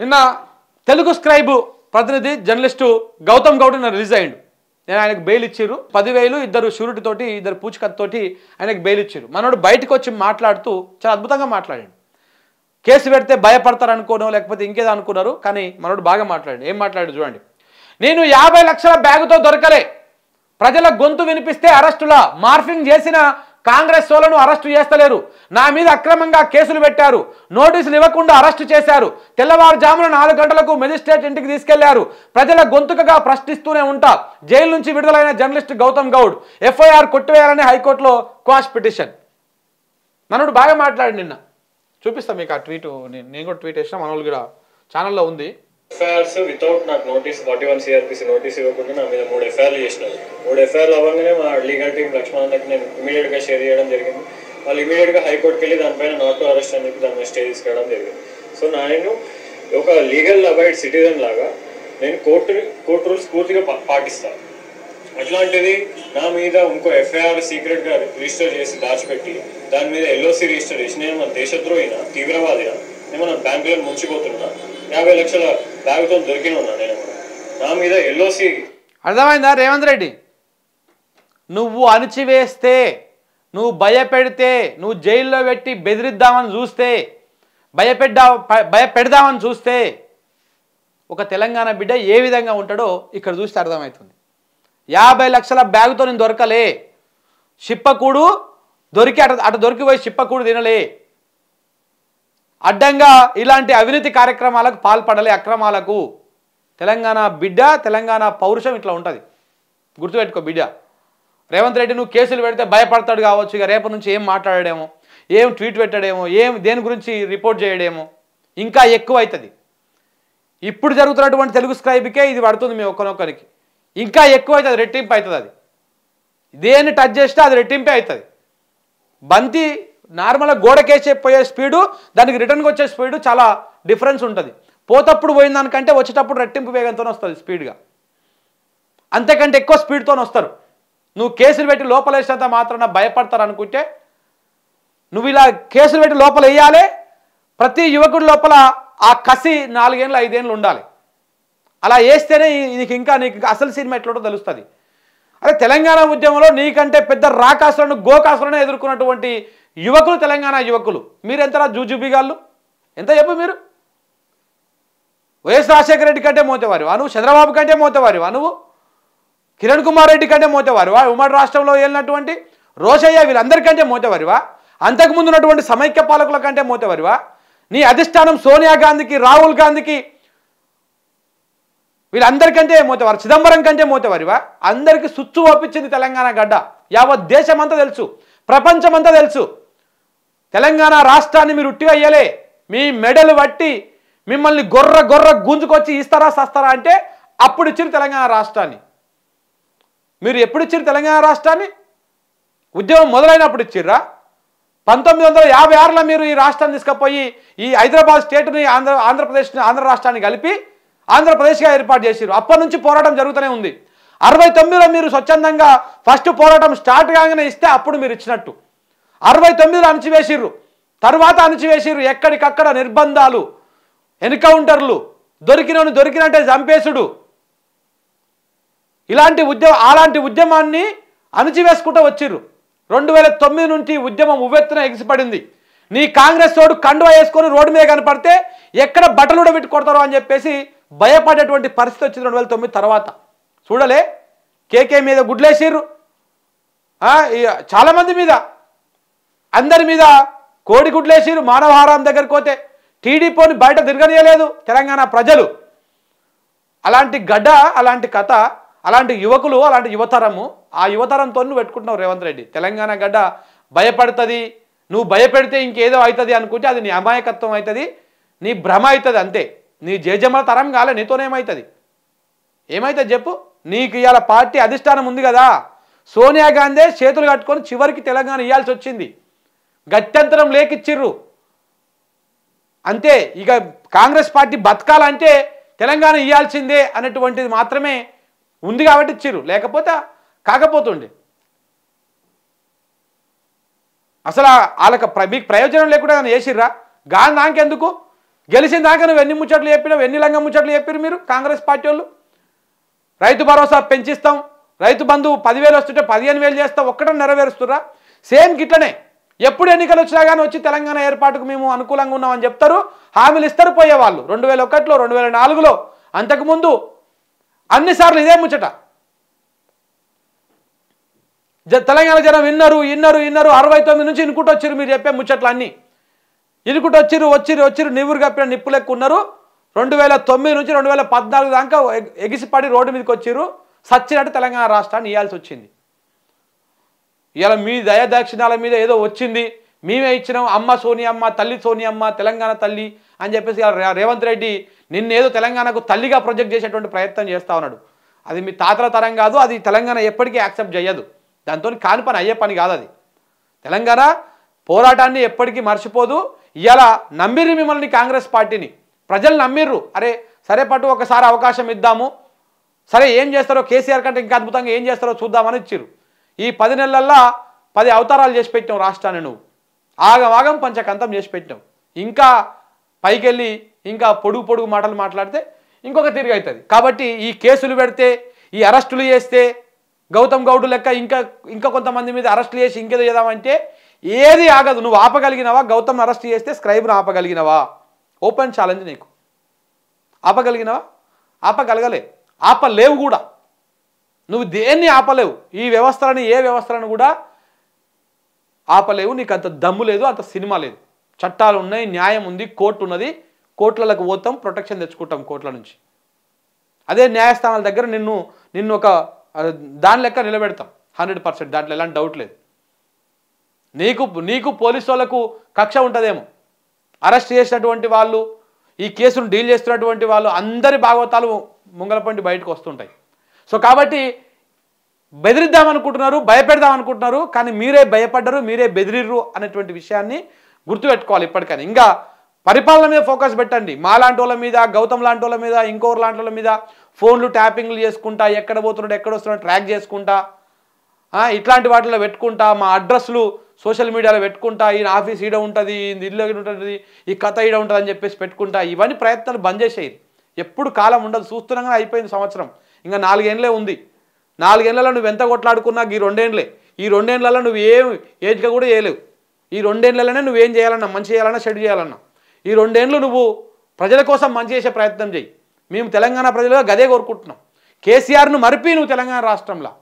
నిన్న తెలుగు స్క్రైబ్ ప్రతినిధి జర్నలిస్టు గౌతమ్ గౌడ్ నన్ను రిలీజ్ అయ్యాడు నేను ఆయనకు బెయిల్ ఇచ్చారు పదివేలు ఇద్దరు షూరిటీతోటి ఇద్దరు పూచికత్తోటి ఆయనకు బెయిల్ ఇచ్చారు మనోడు బయటకు వచ్చి మాట్లాడుతూ చాలా అద్భుతంగా మాట్లాడాడు కేసు పెడితే భయపడతారు అనుకోను లేకపోతే ఇంకేదో అనుకున్నారు కానీ మనోడు బాగా మాట్లాడాడు ఏం మాట్లాడు చూడండి నేను యాభై లక్షల బ్యాగుతో దొరకలే ప్రజల గొంతు వినిపిస్తే అరెస్టులా మార్ఫింగ్ చేసిన కాంగ్రెస్ వాళ్ళను అరెస్టు చేస్తలేరు నా మీద అక్రమంగా కేసులు పెట్టారు నోటీసులు ఇవ్వకుండా అరెస్టు చేశారు తెల్లవారుజామున నాలుగు గంటలకు మెజిస్ట్రేట్ ఇంటికి తీసుకెళ్లారు ప్రజల గొంతుకగా ప్రశ్నిస్తూనే ఉంటా జైలు నుంచి విడుదలైన జర్నలిస్ట్ గౌతమ్ గౌడ్ ఎఫ్ఐఆర్ కొట్టివేయాలని హైకోర్టులో క్వాష్ పిటిషన్ మనోడు బాగా మాట్లాడి నిన్న చూపిస్తాం మీకు ఆ ట్వీట్ నేను కూడా ట్వీట్ చేసిన మనోళ్ళు కూడా ఛానల్లో ఉంది ఎఫ్ఐఆర్స్ వితౌట్ నాకు notice forty one CrPC notice ఇవ్వకుండా నా మీద మూడు ఎఫ్ఐఆర్లు చేసినారు మూడు ఎఫ్ఐఆర్లు అవ్వగానే మా లీగల్ టీం లక్ష్మణ్ నేను ఇమీడియట్గా షేర్ చేయడం జరిగింది వాళ్ళు ఇమీడియట్గా హైకోర్టుకి వెళ్ళి దానిపైన నాట్ అరెస్ట్ అని చెప్పి దాన్ని స్టే తీసుకురావడం జరిగింది సో నేను ఒక లీగల్ అబైడ్ సిటిజన్ లాగా నేను కోర్టు కోర్టు రూల్స్ పూర్తిగా పాటిస్తాను అట్లాంటిది నా మీద ఇంకో ఎఫ్ఐఆర్ సీక్రెట్గా రిజిస్టర్ చేసి దాచిపెట్టి దాని మీద ఎల్ఓసి రిజిస్టర్ చేసి నేను మన దేశద్రోహిన తీవ్రవాదిన ఏమైనా బ్యాంకులను ముంచిపోతున్నా యాభై లక్షల కాగితం దొరికిన నా మీద ఎల్ఓసి అర్థమైందా రేవంత్ రెడ్డి నువ్వు అణిచివేస్తే నువ్వు భయపెడితే నువ్వు జైల్లో పెట్టి బెదిరిద్దామని చూస్తే భయపెడ్డా భయపెడదామని చూస్తే ఒక తెలంగాణ బిడ్డ ఏ విధంగా ఉంటాడో ఇక్కడ చూస్తే అర్థమవుతుంది యాభై లక్షల బ్యాగుతో నేను దొరకలే చిప్పకూడు దొరికి అటు అటు దొరికిపోయి చిప్పకూడు తినలే అడ్డంగా ఇలాంటి అవినీతి కార్యక్రమాలకు పాల్పడలే అక్రమాలకు తెలంగాణ బిడ్డ తెలంగాణ పౌరుషం ఇట్లా ఉంటుంది గుర్తుపెట్టుకో బిడ్డ రేవంత్ రెడ్డి నువ్వు కేసులు పెడితే భయపడతాడు కావచ్చు ఇక రేపటి నుంచి ఏం మాట్లాడేమో ఏం ట్వీట్ పెట్టడేమో ఏం దేని గురించి రిపోర్ట్ చేయడేమో ఇంకా ఎక్కువ అవుతుంది ఇప్పుడు జరుగుతున్నటువంటి తెలుగు స్క్రైబ్కే ఇది పడుతుంది మీ ఒక్కనొక్కరికి ఇంకా ఎక్కువ అవుతుంది రెట్టింపు అవుతుంది అది దేన్ని టచ్ చేస్తే అది రెట్టింపే అవుతుంది బంతి నార్మల్గా గోడకేసే పోయే స్పీడు దానికి రిటర్న్కి వచ్చే స్పీడు చాలా డిఫరెన్స్ ఉంటుంది పోతప్పుడు పోయిన దానికంటే వచ్చేటప్పుడు రెట్టింపు వేగంతో వస్తుంది స్పీడ్గా అంతేకంటే ఎక్కువ స్పీడ్తో వస్తారు నువ్వు కేసులు పెట్టి లోపల వేసినంత మాత్రాన భయపడతారు అనుకుంటే నువ్వు ఇలా కేసులు పెట్టి లోపల వేయాలి ప్రతి యువకుడి లోపల ఆ కసి నాలుగేళ్ళు ఐదేళ్ళు ఉండాలి అలా వేస్తేనే నీకు ఇంకా నీకు అసలు సినిమా ఎట్లుంటో తెలుస్తుంది అదే తెలంగాణ ఉద్యమంలో నీకంటే పెద్ద రాకాసులను గోకాసులను ఎదుర్కొన్నటువంటి యువకులు తెలంగాణ యువకులు మీరు ఎంతరా జూజుబీగాళ్ళు ఎంత చెప్పు మీరు వైఎస్ రాజశేఖర రెడ్డి కంటే మోతేవారు నువ్వు చంద్రబాబు కంటే మోతేవారు నువ్వు కిరణ్ కుమార్ రెడ్డి కంటే మోతేవారు ఉమ్మడి రాష్ట్రంలో వెళ్ళినటువంటి రోషయ్య వీళ్ళందరికంటే మోతేవారివా అంతకుముందు ఉన్నటువంటి సమైక్య పాలకుల కంటే వా నీ అధిష్టానం సోనియా గాంధీకి రాహుల్ గాంధీకి వీళ్ళందరికంటే మోతేవారు చిదంబరం కంటే వా అందరికీ సుచ్చు ఒప్పించింది తెలంగాణ గడ్డ యావత్ దేశమంతా తెలుసు ప్రపంచమంతా తెలుసు తెలంగాణ రాష్ట్రాన్ని మీరు ఉట్టిగా అయ్యలే మీ మెడలు బట్టి మిమ్మల్ని గొర్ర గొర్ర గుంజుకొచ్చి ఇస్తారా సస్తారా అంటే అప్పుడు ఇచ్చిన తెలంగాణ రాష్ట్రాన్ని మీరు ఎప్పుడు ఇచ్చిన తెలంగాణ రాష్ట్రాన్ని ఉద్యమం మొదలైనప్పుడు ఇచ్చిర్రా పంతొమ్మిది వందల యాభై ఆరులో మీరు ఈ రాష్ట్రాన్ని తీసుకుపోయి ఈ హైదరాబాద్ స్టేట్ని ఆంధ్ర ఆంధ్రప్రదేశ్ని ఆంధ్ర రాష్ట్రాన్ని కలిపి ఆంధ్రప్రదేశ్గా ఏర్పాటు చేసిరు అప్పటి నుంచి పోరాటం జరుగుతూనే ఉంది అరవై తొమ్మిదిలో మీరు స్వచ్ఛందంగా ఫస్ట్ పోరాటం స్టార్ట్ కాగానే ఇస్తే అప్పుడు మీరు ఇచ్చినట్టు అరవై తొమ్మిదిలో అణచివేసిర్రు తర్వాత అణచివేసిర్రు ఎక్కడికక్కడ నిర్బంధాలు ఎన్కౌంటర్లు దొరికినోని దొరికినంటే చంపేసుడు ఇలాంటి ఉద్యమ అలాంటి ఉద్యమాన్ని అణిచివేసుకుంటూ వచ్చిర్రు రెండు వేల తొమ్మిది నుంచి ఉద్యమం ఉవ్వెత్తున ఎగిసిపడింది నీ కాంగ్రెస్ తోడు కండువా వేసుకొని రోడ్డు మీద కనపడితే ఎక్కడ బట్టలు కూడా పెట్టుకొడతారో అని చెప్పేసి భయపడేటువంటి పరిస్థితి వచ్చింది రెండు వేల తొమ్మిది తర్వాత చూడలే కేకే మీద గుడ్లేసిర్రు చాలామంది మీద అందరి మీద కోడిగుడ్లేసిరు మానవహారం దగ్గరికి పోతే టీడీపీని బయట తిరగనియలేదు తెలంగాణ ప్రజలు అలాంటి గడ్డ అలాంటి కథ అలాంటి యువకులు అలాంటి యువతరము ఆ యువతరంతో నువ్వు పెట్టుకుంటున్నావు రేవంత్ రెడ్డి తెలంగాణ గడ్డ భయపడుతుంది నువ్వు భయపెడితే ఇంకేదో అవుతుంది అనుకుంటే అది నీ అమాయకత్వం అవుతుంది నీ భ్రమ అవుతుంది అంతే నీ జయజమల తరం కాలే నీతోనేమవుతుంది ఏమవుతుంది చెప్పు నీకు ఇవాళ పార్టీ అధిష్టానం ఉంది కదా సోనియా గాంధీ చేతులు కట్టుకొని చివరికి తెలంగాణ ఇవ్వాల్సి వచ్చింది గత్యంతరం లేకిచ్చిర్రు అంతే ఇక కాంగ్రెస్ పార్టీ బతకాలంటే తెలంగాణ ఇవ్వాల్సిందే అనేటువంటిది మాత్రమే ఉంది కాబట్టి ఇచ్చిర్రు లేకపోతే కాకపోతుండే అసలు వాళ్ళకి మీకు ప్రయోజనం లేకుండా నన్ను చేసిర్రా గాని నాకెందుకు గెలిచిన దాకా నువ్వు ఎన్ని ముచ్చట్లు చెప్పినావు ఎన్ని లంగ ముచ్చట్లు చెప్పారు మీరు కాంగ్రెస్ పార్టీ వాళ్ళు రైతు భరోసా పెంచిస్తాం రైతు బంధువు పదివేలు వస్తుంటే పదిహేను వేలు చేస్తాం ఒక్కటే నెరవేరుస్తుర్రా సేమ్ గిట్లనే ఎప్పుడు ఎన్నికలు వచ్చినా కానీ వచ్చి తెలంగాణ ఏర్పాటుకు మేము అనుకూలంగా ఉన్నామని చెప్తారు హామీలు ఇస్తారు పోయేవాళ్ళు రెండు వేల ఒకటిలో రెండు వేల నాలుగులో అంతకుముందు అన్నిసార్లు ఇదే ముచ్చట తెలంగాణ జనం విన్నారు ఇన్నరు ఇన్నరు అరవై తొమ్మిది నుంచి ఇనుకుంటూ వచ్చారు మీరు చెప్పే ముచ్చట్లు అన్నీ ఇనుకుంటూ వచ్చిరు వచ్చిరు వచ్చిరు నివురు కప్పిన నిప్పు ఎక్కువ ఉన్నారు రెండు వేల తొమ్మిది నుంచి రెండు వేల పద్నాలుగు దాకా ఎగిసిపడి రోడ్డు మీదకి వచ్చిరు సచ్చినట్టు తెలంగాణ రాష్ట్రాన్ని ఇవ్వాల్సి వచ్చింది ఇలా మీ దయాదాక్షిణాల మీద ఏదో వచ్చింది మేమే ఇచ్చినాం అమ్మ సోనియమ్మ తల్లి సోనియమ్మ తెలంగాణ తల్లి అని చెప్పేసి రేవంత్ రెడ్డి నిన్నేదో తెలంగాణకు తల్లిగా ప్రొజెక్ట్ చేసేటువంటి ప్రయత్నం చేస్తూ ఉన్నాడు అది మీ తాతల తరం కాదు అది తెలంగాణ ఎప్పటికీ యాక్సెప్ట్ చేయదు దాంతో కాని పని అయ్యే పని కాదు అది తెలంగాణ పోరాటాన్ని ఎప్పటికీ మర్చిపోదు ఇలా నమ్మిర్రు మిమ్మల్ని కాంగ్రెస్ పార్టీని ప్రజలు నమ్మిర్రు అరే సరే పట్టు ఒకసారి అవకాశం ఇద్దాము సరే ఏం చేస్తారో కేసీఆర్ కంటే ఇంకా అద్భుతంగా ఏం చేస్తారో చూద్దామని ఇచ్చిర్రు ఈ పది నెలలల్లా పది అవతారాలు చేసి పెట్టావు రాష్ట్రాన్ని నువ్వు ఆగమాగం పంచకంతం చేసి పెట్టావు ఇంకా పైకెళ్ళి ఇంకా పొడుగు పొడుగు మాటలు మాట్లాడితే ఇంకొక తిరిగి అవుతుంది కాబట్టి ఈ కేసులు పెడితే ఈ అరెస్టులు చేస్తే గౌతమ్ గౌడు లెక్క ఇంకా ఇంకా కొంతమంది మీద అరెస్టులు చేసి ఇంకేదో చేద్దామంటే ఏది ఆగదు నువ్వు ఆపగలిగినవా గౌతమ్ అరెస్ట్ చేస్తే స్క్రైబ్ను ఆపగలిగినవా ఓపెన్ ఛాలెంజ్ నీకు ఆపగలిగినవా ఆపగలగలే ఆపలేవు కూడా నువ్వు దేన్ని ఆపలేవు ఈ వ్యవస్థలని ఏ వ్యవస్థలను కూడా ఆపలేవు నీకు అంత దమ్ము లేదు అంత సినిమా లేదు చట్టాలు ఉన్నాయి న్యాయం ఉంది కోర్టు ఉన్నది కోర్టులకు పోతాం ప్రొటెక్షన్ తెచ్చుకుంటాం కోర్టుల నుంచి అదే న్యాయస్థానాల దగ్గర నిన్ను నిన్ను ఒక దాని లెక్క నిలబెడతాం హండ్రెడ్ పర్సెంట్ దాంట్లో ఎలాంటి డౌట్ లేదు నీకు నీకు పోలీసు వాళ్ళకు కక్ష ఉంటుందేమో అరెస్ట్ చేసినటువంటి వాళ్ళు ఈ కేసును డీల్ చేస్తున్నటువంటి వాళ్ళు అందరి భాగవతాలు ముంగలపండి బయటకు వస్తుంటాయి సో కాబట్టి బెదిరిద్దాం అనుకుంటున్నారు భయపెడదాం అనుకుంటున్నారు కానీ మీరే భయపడ్డరు మీరే బెదిరిర్రు అనేటువంటి విషయాన్ని గుర్తుపెట్టుకోవాలి ఇప్పటికైనా ఇంకా పరిపాలన మీద ఫోకస్ పెట్టండి మా లాంటి వాళ్ళ మీద గౌతమ్ లాంటి వాళ్ళ మీద ఇంకోరు లాంటి వాళ్ళ మీద ఫోన్లు ట్యాపింగ్లు చేసుకుంటా ఎక్కడ పోతున్నాడు ఎక్కడ వస్తున్నాడు ట్రాక్ చేసుకుంటా ఇట్లాంటి వాటిలో పెట్టుకుంటా మా అడ్రస్లు సోషల్ మీడియాలో పెట్టుకుంటా ఈయన ఆఫీస్ ఈడ ఉంటుంది ఈయన ఇల్లు ఉంటుంది ఈ కథ ఈడ ఉంటుంది అని చెప్పేసి పెట్టుకుంటా ఇవన్నీ ప్రయత్నాలు బంద్ చేసేది ఎప్పుడు కాలం ఉండదు చూస్తున్నాగానే అయిపోయింది సంవత్సరం ఇంకా నాలుగేండ్లే ఉంది నాలుగేండ్లలో నువ్వు ఎంత కొట్లాడుకున్నా ఈ రెండేండ్లే ఈ రెండేండ్లలో నువ్వు ఏం ఏజ్గా కూడా చేయలేవు ఈ రెండేళ్లలోనే నువ్వేం చేయాలన్నా మంచి చేయాలన్నా చెడు చేయాలన్నా ఈ రెండేండ్లు నువ్వు ప్రజల కోసం మంచి చేసే ప్రయత్నం చేయి మేము తెలంగాణ ప్రజలుగా గదే కోరుకుంటున్నాం కేసీఆర్ను మరిపి నువ్వు తెలంగాణ రాష్ట్రంలో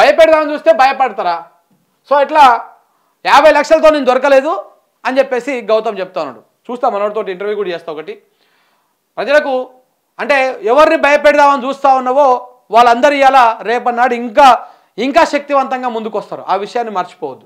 భయపెడదామని చూస్తే భయపడతారా సో ఇట్లా యాభై లక్షలతో నేను దొరకలేదు అని చెప్పేసి గౌతమ్ చెప్తా ఉన్నాడు చూస్తా మనోడితో ఇంటర్వ్యూ కూడా చేస్తా ఒకటి ప్రజలకు అంటే ఎవరిని భయపెడదామని చూస్తూ ఉన్నావో వాళ్ళందరూ ఇలా రేపన్నాడు ఇంకా ఇంకా శక్తివంతంగా ముందుకొస్తారు ఆ విషయాన్ని మర్చిపోవద్దు